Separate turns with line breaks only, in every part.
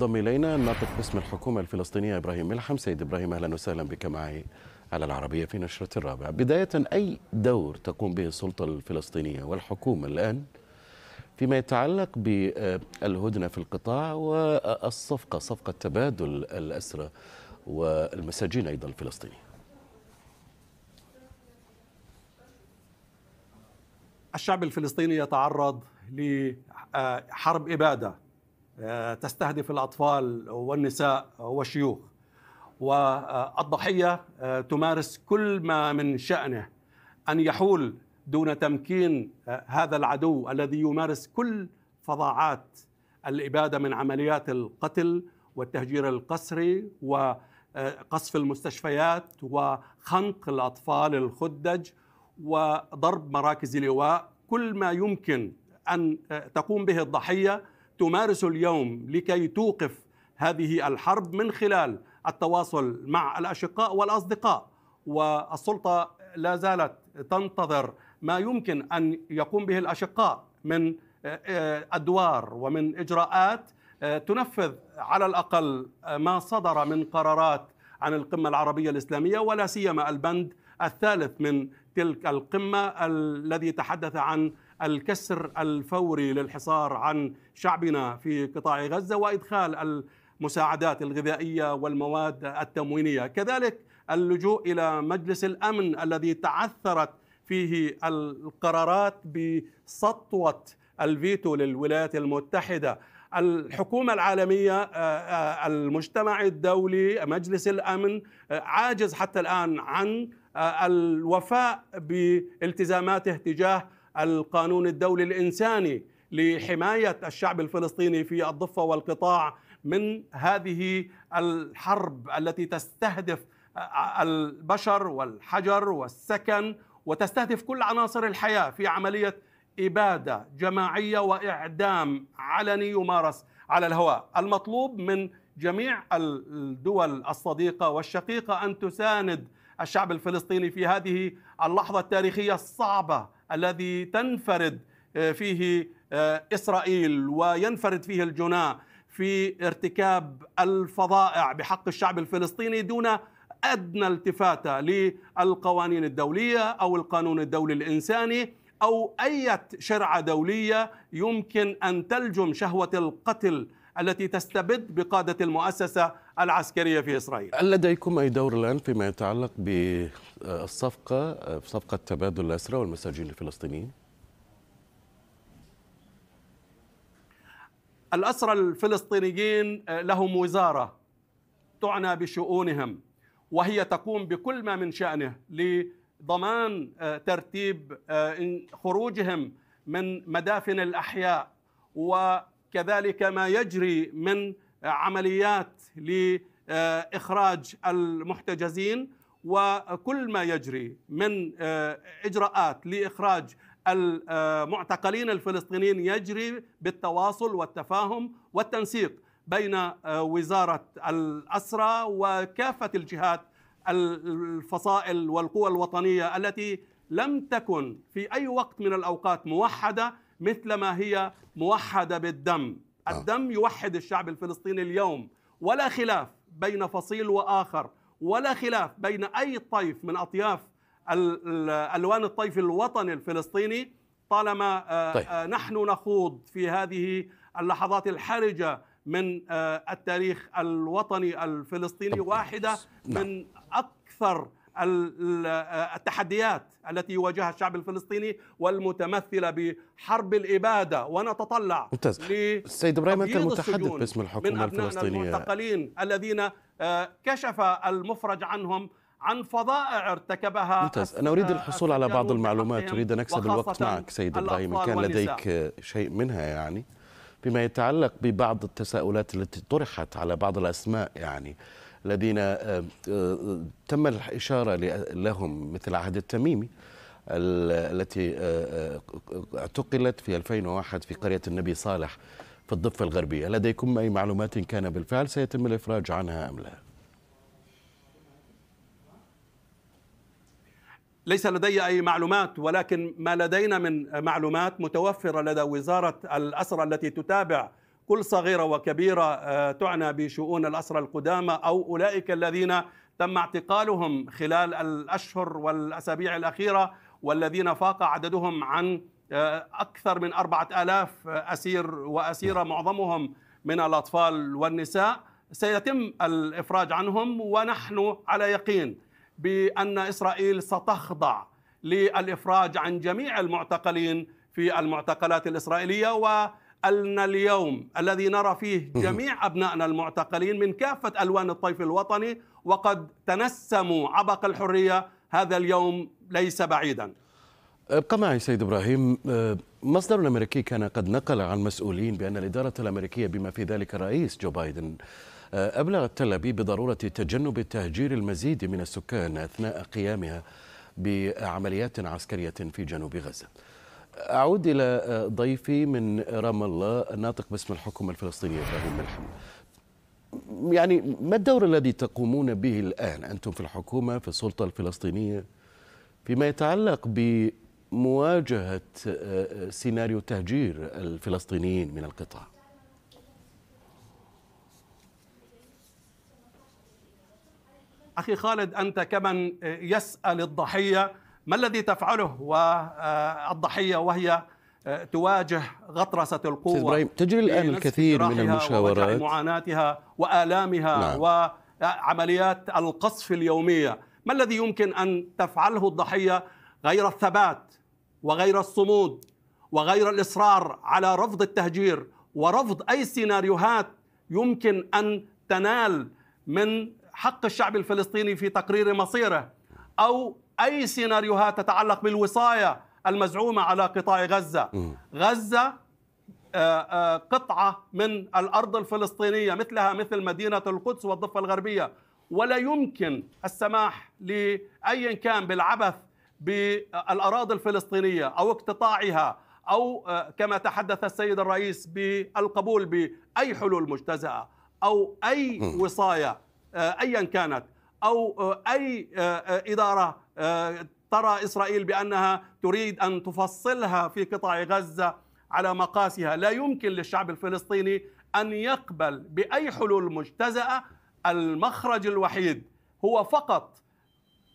ضم الينا الناطق باسم الحكومه الفلسطينيه ابراهيم ملحم سيد ابراهيم اهلا وسهلا بك معي على العربيه في نشره الرابع بدايه اي دور تقوم به السلطه الفلسطينيه والحكومه الان فيما يتعلق بالهدنه في القطاع والصفقه صفقه تبادل الاسرى والمساجين ايضا الفلسطينيين الشعب الفلسطيني
يتعرض لحرب اباده آه، تستهدف الأطفال والنساء والشيوخ والضحية آه، تمارس كل ما من شأنه أن يحول دون تمكين آه، هذا العدو الذي يمارس كل فظاعات الإبادة من عمليات القتل والتهجير القسري وقصف المستشفيات وخنق الأطفال الخدج وضرب مراكز اللواء كل ما يمكن أن تقوم به الضحية تمارس اليوم لكي توقف هذه الحرب من خلال التواصل مع الاشقاء والاصدقاء والسلطه لا زالت تنتظر ما يمكن ان يقوم به الاشقاء من آه، ادوار ومن اجراءات آه، تنفذ على الاقل ما صدر من قرارات عن القمه العربيه الاسلاميه ولا سيما البند الثالث من تلك القمه الذي تحدث عن الكسر الفوري للحصار عن شعبنا في قطاع غزه وادخال المساعدات الغذائيه والمواد التموينيه، كذلك اللجوء الى مجلس الامن الذي تعثرت فيه القرارات بسطوه الفيتو للولايات المتحده الحكومة العالمية آه، آه، المجتمع الدولي مجلس الأمن آه، عاجز حتى الآن عن الوفاء بالتزاماته تجاه القانون الدولي الانساني لحمايه الشعب الفلسطيني في الضفه والقطاع من هذه الحرب التي تستهدف البشر والحجر والسكن وتستهدف كل عناصر الحياه في عمليه اباده جماعيه واعدام علني يمارس على الهواء المطلوب من جميع الدول الصديقه والشقيقه ان تساند الشعب الفلسطيني في هذه اللحظه التاريخيه الصعبه الذي تنفرد آه، فيه آه، اسرائيل وينفرد فيه الجناه في ارتكاب الفظائع بحق الشعب الفلسطيني دون ادنى التفاته للقوانين الدوليه او القانون الدولي الانساني او اي شرعه دوليه يمكن ان تلجم شهوه القتل التي تستبد بقاده المؤسسه العسكرية في إسرائيل
لديكم أي دور الآن فيما يتعلق بالصفقة في صفقة تبادل الأسرى والمساجين الفلسطينيين؟
الأسرى الفلسطينيين لهم وزارة تعنى بشؤونهم وهي تقوم بكل ما من شأنه لضمان ترتيب خروجهم من مدافن الأحياء وكذلك ما يجري من عمليات لإخراج المحتجزين وكل ما يجري من آه، إجراءات لإخراج المعتقلين الفلسطينيين يجري بالتواصل والتفاهم والتنسيق بين آه، وزارة الأسرة وكافة الجهات الفصائل والقوى الوطنية التي لم تكن في أي وقت من الأوقات موحدة مثل ما هي موحدة بالدم آه. الدم يوحد الشعب الفلسطيني اليوم ولا خلاف بين فصيل واخر ولا خلاف بين اي طيف من اطياف الوان الطيف الوطني الفلسطيني طالما آه، طيب. آه، نحن نخوض في هذه اللحظات الحرجه من آه، التاريخ الوطني الفلسطيني واحده نعم. من اكثر التحديات التي يواجهها الشعب الفلسطيني والمتمثلة بحرب الإبادة ونتطلع ممتاز السيد إبراهيم أنت المتحدث باسم الحكومة من أبنائنا الفلسطينية المعتقلين الذين آه، كشف المفرج عنهم عن فظائع ارتكبها ممتاز أنا أريد
الحصول على بعض المعلومات أريد أن أكسب الوقت معك سيد إبراهيم إن كان لديك شيء منها يعني فيما يتعلق ببعض التساؤلات التي طرحت على بعض الأسماء يعني الذين آه، آه، تم الإشارة لهم مثل عهد التميمي التي آه، اعتقلت في 2001 في قرية النبي صالح في الضفة الغربية لديكم أي معلومات كان بالفعل سيتم الإفراج عنها أم لا؟
ليس لدي أي معلومات ولكن ما لدينا من معلومات متوفرة لدى وزارة الاسرى التي تتابع كل صغيرة وكبيرة آه، تعنى بشؤون الأسرى القدامى أو أولئك الذين تم اعتقالهم خلال الأشهر والأسابيع الأخيرة والذين فاق عددهم عن آه، أكثر من أربعة آلاف أسير وأسيرة معظمهم من الأطفال والنساء سيتم الإفراج عنهم ونحن على يقين بأن إسرائيل ستخضع للإفراج عن جميع المعتقلين في المعتقلات الإسرائيلية و أن اليوم الذي نرى فيه جميع أبنائنا المعتقلين من كافة ألوان الطيف الوطني وقد تنسموا عبق الحرية هذا اليوم ليس بعيدا
ابقى معي سيد إبراهيم آه، مصدر أمريكي كان قد نقل عن مسؤولين بأن الإدارة الأمريكية بما في ذلك الرئيس جو بايدن آه، أبلغت تل أبيب بضرورة تجنب تهجير المزيد من السكان أثناء قيامها بعمليات عسكرية في جنوب غزة أعود إلى آه، ضيفي من رام الله الناطق باسم الحكومة الفلسطينية إبراهيم ملحم يعني ما الدور الذي تقومون به الآن أنتم في الحكومة في السلطة الفلسطينية فيما يتعلق بمواجهة آه، سيناريو تهجير الفلسطينيين من القطاع
أخي خالد أنت كمن آه، يسأل الضحية ما الذي تفعله والضحيه آه، وهي آه، تواجه غطرسة القوة إبراهيم تجري الآن الكثير من المشاورات معاناتها وآلامها نعم. وعمليات آه، القصف اليومية ما الذي يمكن أن تفعله الضحية غير الثبات وغير الصمود وغير الإصرار على رفض التهجير ورفض أي سيناريوهات يمكن أن تنال من حق الشعب الفلسطيني في تقرير مصيره أو أي سيناريوهات تتعلق بالوصاية المزعومة على قطاع غزة غزة آه، آه، قطعة من الأرض الفلسطينية مثلها مثل مدينة القدس والضفة الغربية ولا يمكن السماح لأي كان بالعبث بالأراضي الفلسطينية أو اقتطاعها أو آه، كما تحدث السيد الرئيس بالقبول بأي حلول مجتزأة أو أي وصاية أيا كانت أو آه، أي آه، آه، إدارة ترى إسرائيل بأنها تريد أن تفصلها في قطاع غزة على مقاسها لا يمكن للشعب الفلسطيني أن يقبل بأي حلول مجتزأة المخرج الوحيد هو فقط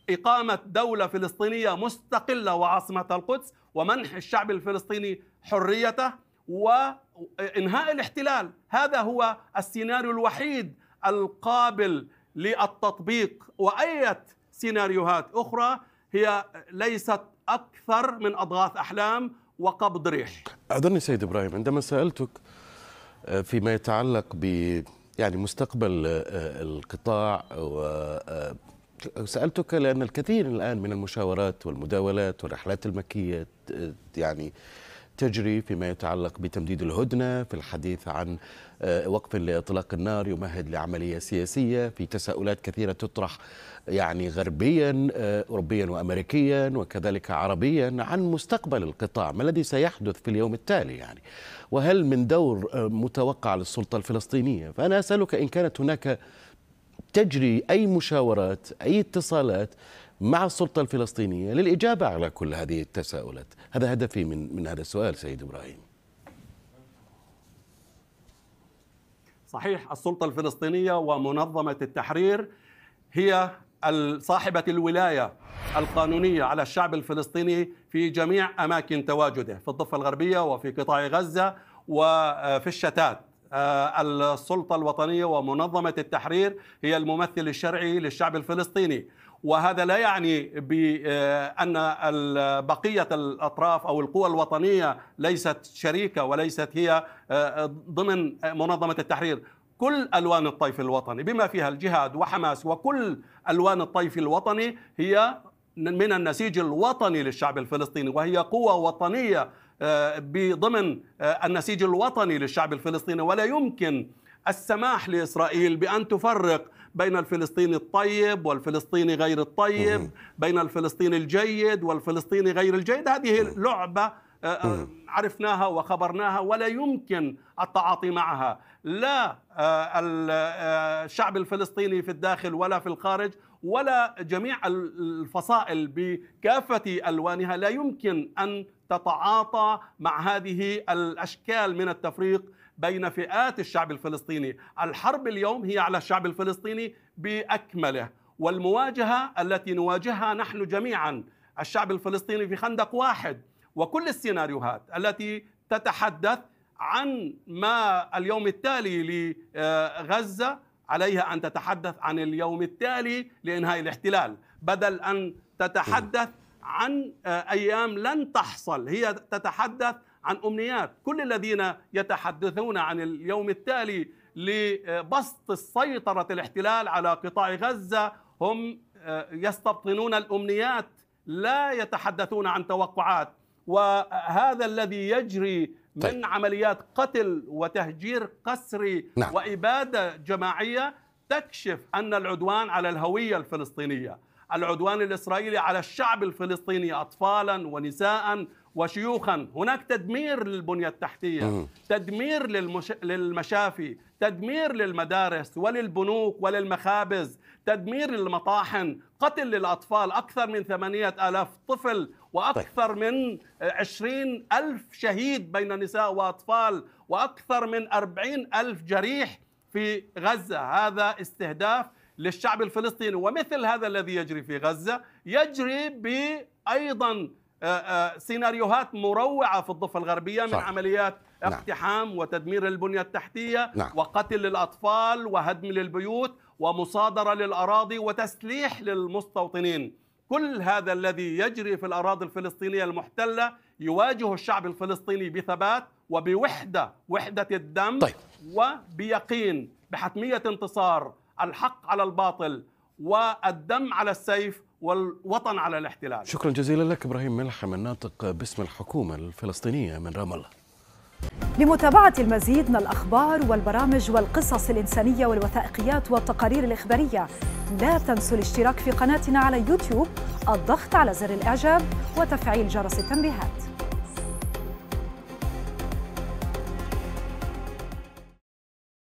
إقامة دولة فلسطينية مستقلة وعاصمة القدس ومنح الشعب الفلسطيني حريته وإنهاء الاحتلال هذا هو السيناريو الوحيد القابل للتطبيق وأي سيناريوهات أخرى هي ليست أكثر من أضغاث أحلام وقبض ريح
أعذرني سيد إبراهيم عندما سألتك آه، فيما يتعلق ب يعني مستقبل آه، آه، القطاع و سألتك لأن الكثير الآن من المشاورات والمداولات والرحلات المكية يعني تجري فيما يتعلق بتمديد الهدنة في الحديث عن آه، وقف لإطلاق النار يمهد لعملية سياسية في تساؤلات كثيرة تطرح يعني غربيا آه، أوروبيا وأمريكيا وكذلك عربيا عن مستقبل القطاع ما الذي سيحدث في اليوم التالي يعني وهل من دور آه، متوقع للسلطة الفلسطينية فأنا أسألك إن كانت هناك تجري أي مشاورات أي اتصالات مع السلطة الفلسطينية للإجابة على كل هذه التساؤلات هذا هدفي من, من هذا السؤال سيد إبراهيم
صحيح السلطة الفلسطينية ومنظمة التحرير هي صاحبة الولاية القانونية على الشعب الفلسطيني في جميع أماكن تواجده في الضفة الغربية وفي قطاع غزة وفي الشتات آه، السلطة الوطنية ومنظمة التحرير هي الممثل الشرعي للشعب الفلسطيني وهذا لا يعني بأن آه، بقية الأطراف أو القوى الوطنية ليست شريكة وليست هي آه، آه، ضمن منظمة التحرير كل ألوان الطيف الوطني بما فيها الجهاد وحماس وكل ألوان الطيف الوطني هي من النسيج الوطني للشعب الفلسطيني وهي قوة وطنية بضمن النسيج الوطني للشعب الفلسطيني ولا يمكن السماح لإسرائيل بأن تفرق بين الفلسطيني الطيب والفلسطيني غير الطيب بين الفلسطيني الجيد والفلسطيني غير الجيد هذه لعبة آه، آه، عرفناها وخبرناها ولا يمكن التعاطي معها لا آه، الشعب الفلسطيني في الداخل ولا في الخارج ولا جميع الفصائل بكافة ألوانها لا يمكن أن تتعاطى مع هذه الاشكال من التفريق بين فئات الشعب الفلسطيني، الحرب اليوم هي على الشعب الفلسطيني باكمله، والمواجهه التي نواجهها نحن جميعا الشعب الفلسطيني في خندق واحد، وكل السيناريوهات التي تتحدث عن ما اليوم التالي لغزه عليها ان تتحدث عن اليوم التالي لانهاء الاحتلال بدل ان تتحدث عن آه، ايام لن تحصل هي تتحدث عن امنيات كل الذين يتحدثون عن اليوم التالي لبسط سيطره الاحتلال على قطاع غزه هم آه، يستبطنون الامنيات لا يتحدثون عن توقعات وهذا الذي يجري من طيب. عمليات قتل وتهجير قسري نعم. واباده جماعيه تكشف ان العدوان على الهويه الفلسطينيه العدوان الإسرائيلي على الشعب الفلسطيني أطفالا ونساء وشيوخا هناك تدمير للبنية التحتية تدمير للمش... للمشافي تدمير للمدارس وللبنوك وللمخابز تدمير للمطاحن قتل للأطفال أكثر من ثمانية ألاف طفل وأكثر من عشرين ألف شهيد بين نساء وأطفال وأكثر من أربعين ألف جريح في غزة هذا استهداف للشعب الفلسطيني ومثل هذا الذي يجري في غزة يجري بأيضا آه، آه، سيناريوهات مروعة في الضفة الغربية من صح. عمليات نعم. اقتحام نعم. وتدمير البنية التحتية نعم. وقتل للأطفال وهدم للبيوت ومصادرة للأراضي وتسليح للمستوطنين كل هذا الذي يجري في الأراضي الفلسطينية المحتلة يواجه الشعب الفلسطيني بثبات وبوحدة وحدة الدم طيب. وبيقين بحتمية انتصار الحق على الباطل والدم على السيف والوطن
على الاحتلال شكرا جزيلا لك إبراهيم ملحم الناطق باسم الحكومة الفلسطينية من رام الله لمتابعة المزيد من الأخبار والبرامج والقصص الإنسانية والوثائقيات والتقارير الإخبارية لا تنسوا الاشتراك في قناتنا على يوتيوب الضغط على زر الإعجاب وتفعيل جرس التنبيهات